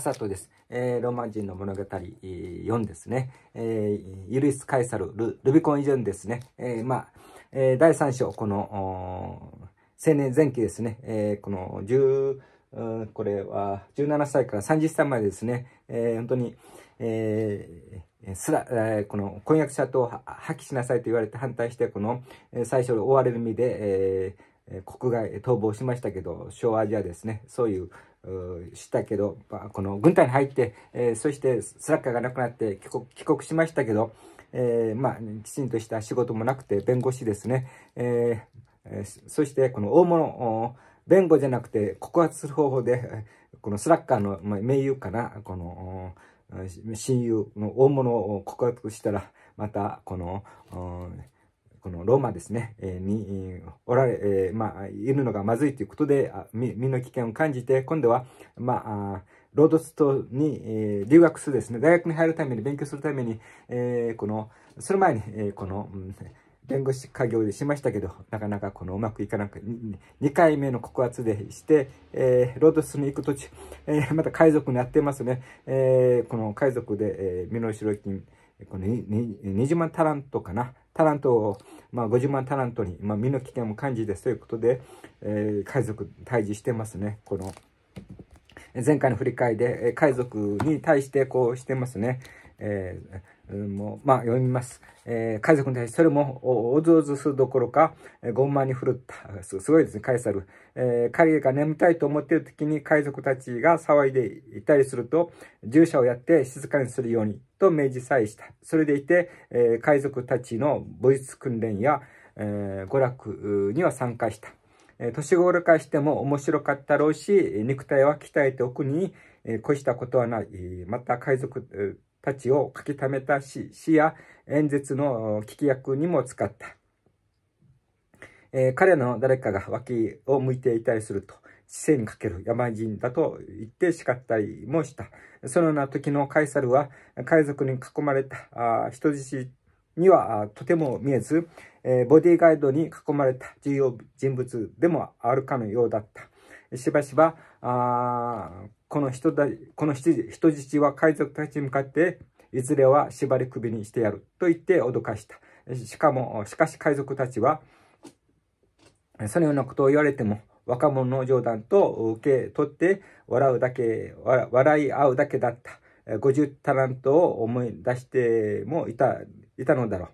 サトです、えー、ローマ人の物語4ですね、えー、ユリス・カイサル・ルルビコン・イジェンですね、えー、まあ、えー、第3章、この、青年前期ですね、えー、この10、これは17歳から30歳までですね、えー、本当に、えー、すら、えー、この婚約者と破棄しなさいと言われて反対して、この、最初の追われる身で、えー国外逃亡しましたけど、小アジアですね、そういう、したけど、まあ、この軍隊に入って、えー、そしてスラッガーがなくなって帰国帰国しましたけど、えー、まあ、きちんとした仕事もなくて弁護士ですね、えー、そしてこの大物弁護じゃなくて告発する方法でこのスラッガーの、盟友かなこの親友の大物を告発したらまたこの、うんこのローマですね、えに、おられ、えまあ、いるのがまずいということで、あ身の危険を感じて、今度は、まあ、ロードストに、え留学するですね、大学に入るために、勉強するために、えこの、その前に、えこの、うん弁護士家業でしましたけど、なかなかこのうまくいかなく、2回目の告発でして、えー、ロードスに行く途中、えー、また海賊になってますね。えー、この海賊で、えー、身代金、この20万タラントかな、タラントを、まあ、50万タラントに、まあ、身の危険も感じですということで、えー、海賊退治してますね。この前回の振り返りで、え海賊に対してこうしてますね。えーもまあ、読みます。えー、海賊に対してそれもおずおずするどころか、えー、ゴンマに振るったす。すごいですね、カエサル。えー、彼が眠たいと思っている時に海賊たちが騒いでいたりすると、従者をやって静かにするようにと明示さえした。それでいて、えー、海賊たちの武術訓練や、えー、娯楽には参加した。えー、年頃化しても面白かったろうし、肉体は鍛えておくに、えー、越したことはない。また海賊たちを書き溜めた詩、詩や演説の聞き役にも使った。えー、彼の誰かが脇を向いていたりすると、知性にかける山人だと言って叱ったりもした。そのような時のカイサルは、海賊に囲まれた人質にはとても見えず、えー、ボディーガイドに囲まれた重要人物でもあるかのようだった。しばしば、この人だ、この人質は海賊たちに向かって、いずれは縛り首にしてやると言って脅かした。しかも、しかし海賊たちは、そのようなことを言われても、若者の冗談と受け取って笑うだけ、笑い合うだけだった。50タラントを思い出してもいた、いたのだろう。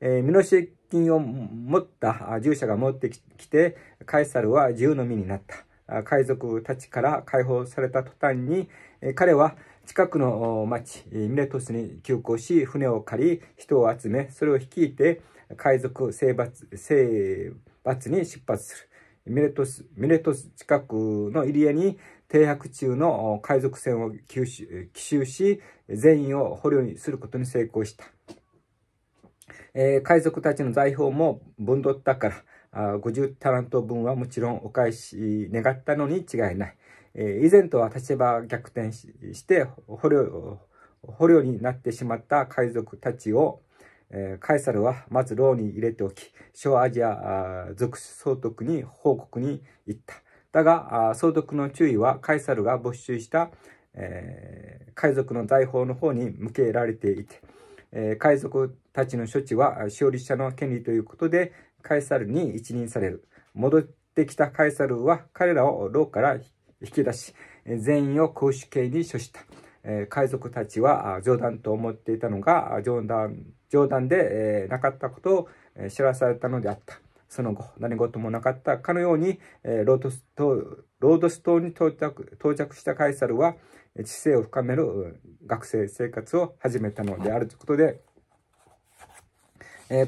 えー、身代金を持った従者が持ってきて、カエサルは自由の身になった。海賊たちから解放された途端に、彼は近くの町、ミレトスに急行し、船を借り、人を集め、それを率いて、海賊征伐、征伐に出発する。ミレトス、ミレトス近くの入江に停泊中の海賊船を吸収奇襲し、全員を捕虜にすることに成功した。えー、海賊たちの財宝もぶんどったから、50タラント分はもちろんお返し願ったのに違いない。えー、以前とは立場逆転して捕虜捕虜になってしまった海賊たちを、えー、カエサルはまず牢に入れておき小アジア属総督に報告に行った。だが総督の注意はカエサルが没収した、えー、海賊の財宝の方に向けられていて、えー、海賊たちの処置は勝利者の権利ということで、カエサルに一任される。戻ってきたカイサルは彼らを牢から引き出し、全員を公主刑に処した。海賊たちは冗談と思っていたのが冗談冗談でなかったことを知らされたのであった。その後、何事もなかったかのように、ロードス島に到着到着したカイサルは、知性を深める学生生活を始めたのであるということで、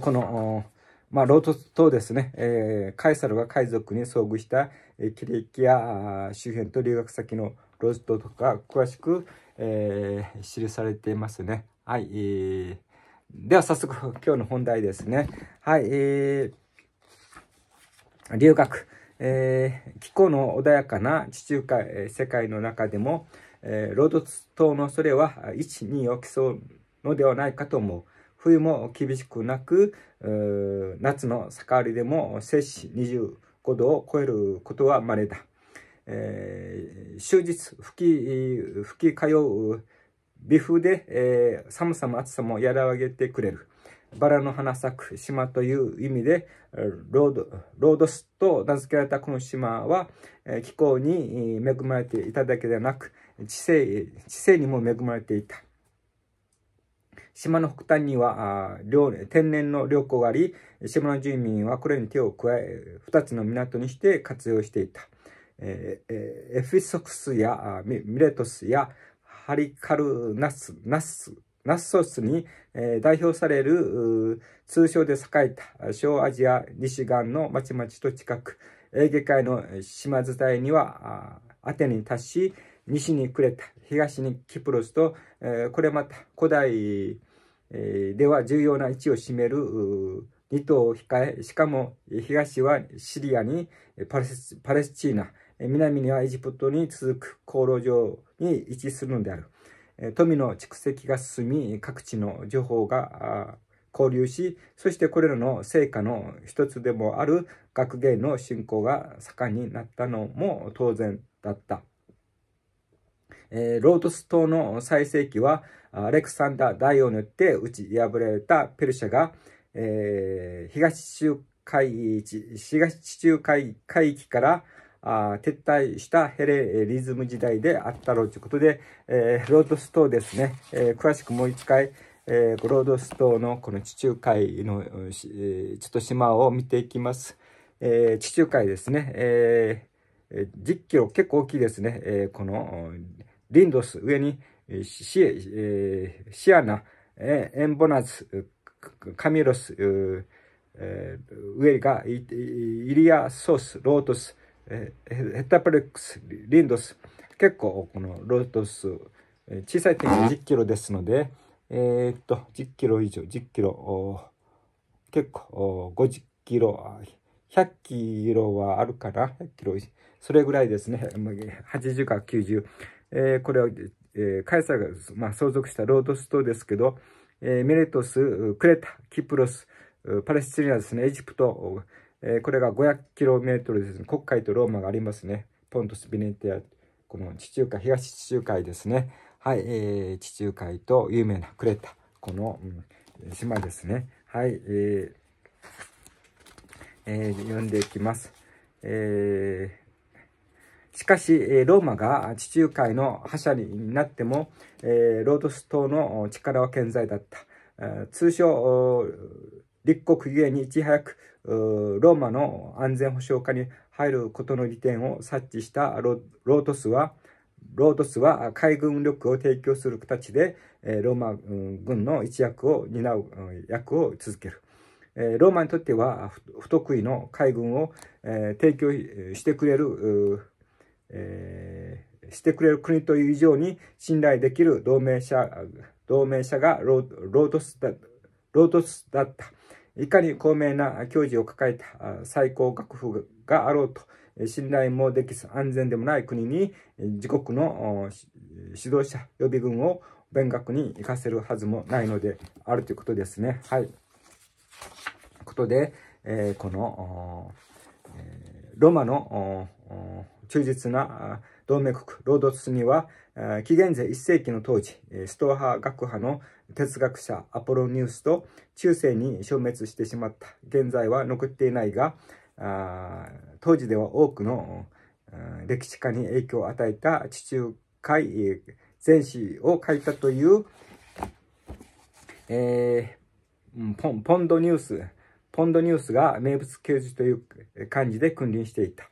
このまあ、ロートですね、えー、カエサルが海賊に遭遇したキリキア周辺と留学先のロートとか詳しく、えー、記されていますね。はい、えー、では早速今日の本題ですね。はい、えー、留学、えー、気候の穏やかな地中海、えー、世界の中でも、えー、ロード島のそれは1、2を競うのではないかと思う。冬も厳しくなく、夏の盛りでも摂氏25度を超えることは稀だ。えー、終日吹き、吹き通う微風で、えー、寒さも暑さも和らげてくれる。バラの花咲く島という意味で、ロード、ロードスと名付けられたこの島は、気候に恵まれていただけでなく、知性、知性にも恵まれていた。島の北端には天然の良港があり、島の住民はこれに手を加え、2つの港にして活用していた。えー、エフィソクスやミレトスやハリカルナス、ナス、ナッソスに、代表される通称で栄えた小アジア西岸の町々と近く、エーゲ海の島伝いにはアテネに達し、西にクレタ、東にキプロスと、えー、これまた古代、えー、では重要な位置を占める2島を控え、しかも東はシリアにパレスパレスチーナ、南にはエジプトに続く航路上に位置するのである。富の蓄積が進み、各地の情報が交流し、そしてこれらの成果の一つでもある学芸の振興が盛んになったのも当然だった。えー、ロードス島の最盛期は、アレクサンダー大王によって打ち破られたペルシャが、えー、東中海東中海海域からあ撤退したヘレリズム時代であったろうということで、えー、ロードス島ですね、えー、詳しくもう一回、えー、ロードス島のこの地中海の、えー、ちょっと島を見ていきます。えー、地中海ですね、えー、10キロ結構大きいですね、えー、このリンドス、上にシシアナ、エンボナズ、カミロス、上がイリア・ソース、ロートス、ヘタプレックス、リンドス。結構このロートス、小さい点が10キロですので、えー、っと、10キロ以上、10キロ、結構50キロ、100キロはあるかな、100キロ、それぐらいですね。80か90。えー、これは、えー、カエサが、まあ、相続したロードス島ですけど、えー、メレトス、クレタ、キプロス、パレスチナですね、エジプト、えー、これが 500km ですね、黒海とローマがありますね。ポントス・ビネティア、この地中海、東地中海ですね。はい、えー、地中海と有名なクレタ、この、うん、島ですね。はい、えーえー、読んでいきます。えーしかし、ローマが地中海の覇者になっても、ロードス島の力は健在だった。通称、立国ゆえにいち早くローマの安全保障下に入ることの利点を察知したロートスは、ロートスは海軍力を提供する形で、ローマ軍の一役を担う役を続ける。ローマにとっては不得意の海軍を提供してくれるえしてくれる国という以上に信頼できる同盟者、同盟者がロードスだロードスだった。いかに高名な教授を抱えた最高学府があろうと、信頼もできず安全でもない国に自国の指導者予備軍を勉学に行かせるはずもないのであるということですね。はい。ことで、えー、この、えー、ロマの忠実な同盟国ロードスには、紀元前1世紀の当時、ストア派学派の哲学者アポロニウスと中世に消滅してしまった。現在は残っていないが、当時では多くの歴史家に影響を与えた地中海全史を書いたという、えー、ポンポンドニュース、ポンドニュースが名物教授という感じで君臨していた。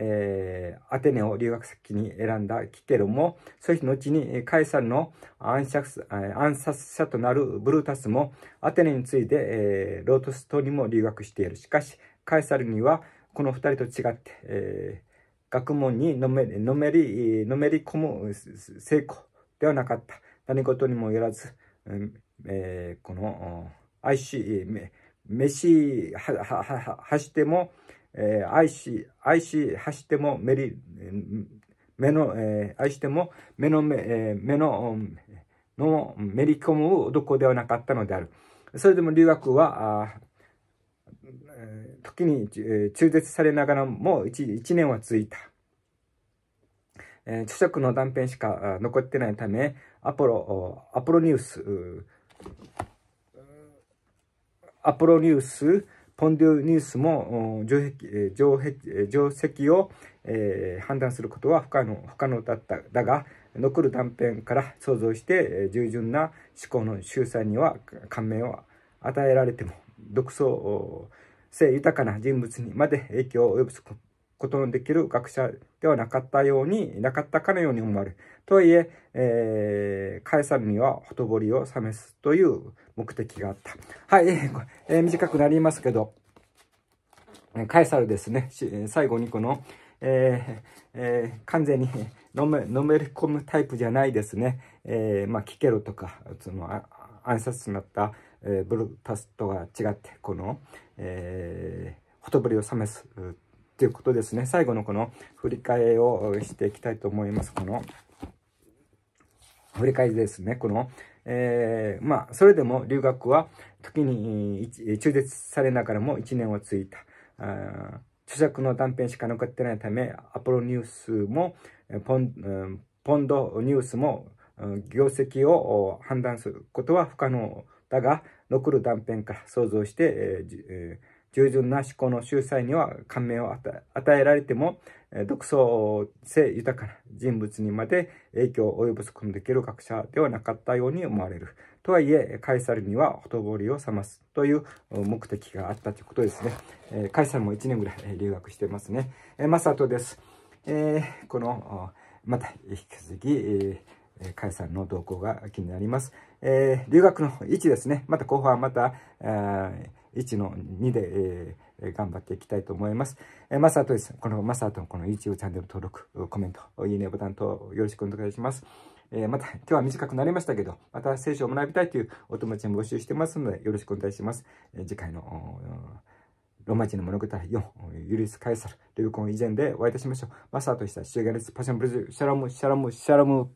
えー、アテネを留学先に選んだキテロも、そして後にカエサルの暗殺暗殺者となるブルータスも、アテネに次いで、えー、ロートス島にも留学している。しかし、カエサルにはこの二人と違って、えー、学問にのめのめり、のめり込む成功ではなかった。何事にもよらず、えー、この、愛し、飯、は、は、は、はしても、えー、愛し、愛し、走っても目り、目の、えー、愛しても目の目、えー、目の、のめり込む男ではなかったのである。それでも留学は、時に中絶されながらも 1, 年は続いた。えー、著作の断片しか残ってないため、アポロ、アポロニュース、アポロニュース、ポンデュニースも定壁定壁定石を、えー、判断することは不可能不可能だっただが残る断片から想像して、えー、従順な思考の秀才には感銘を与えられても独創性豊かな人物にまで影響を及ぼすことのできる学者ではなかったようになかったかのように思われるとはいええー、カにはほとぼりを冷めすという目的があった。はい、えー、短くなりますけど、カエサルですね、最後にこの、えーえー、完全にのめめり込むタイプじゃないですね、えーまあ、キケとかその暗殺になった、えー、ブルータスとは違ってこの、えー、ほとぼりを冷すっていうことですね最後のこの振り返りをしていきたいと思いますこの振り返りですねこの、えー、まあ、それでも留学は時に中絶されながらも1年をついた。あ著作の断片しか残ってないため、アポロニュースもポン、ポンドニュースも業績を判断することは不可能だが、残る断片から想像して、えーえー従順な思考の秀才には感銘を与えられても、独創性豊かな人物にまで影響を及ぼすことのできる学者ではなかったように思われる。とはいえ、カエサルにはほとぼりを冷ますという目的があったということですね。カエサルも1年ぐらい留学してますね。マサトです。えー、この、また引き続き、えカエサルの動向が気になります。えー、留学の位置ですね。また後半また、えー1の2で、えー頑張っていきたいと思います。えー、マサートです。このマサートのこの YouTube チャンネル登録、コメント、いいねボタンとよろしくお願いします。えー、また、今日は短くなりましたけど、また聖書を学びたいというお友達も募集してますので、よろしくお願いします。えー、次回の、ローマ人の物語4、許すカエサル流コン以前でお会いいたしましょう。マサートでした。シュガレス、パシャンブルズ、シャラム、シャラム、シャラム。